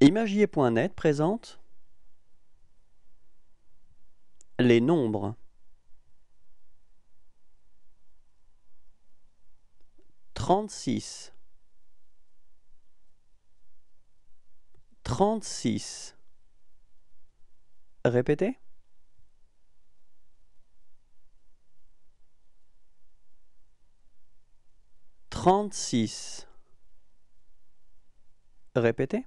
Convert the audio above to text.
Imagier.net présente Les nombres 36 36 Répétez 36 Répétez.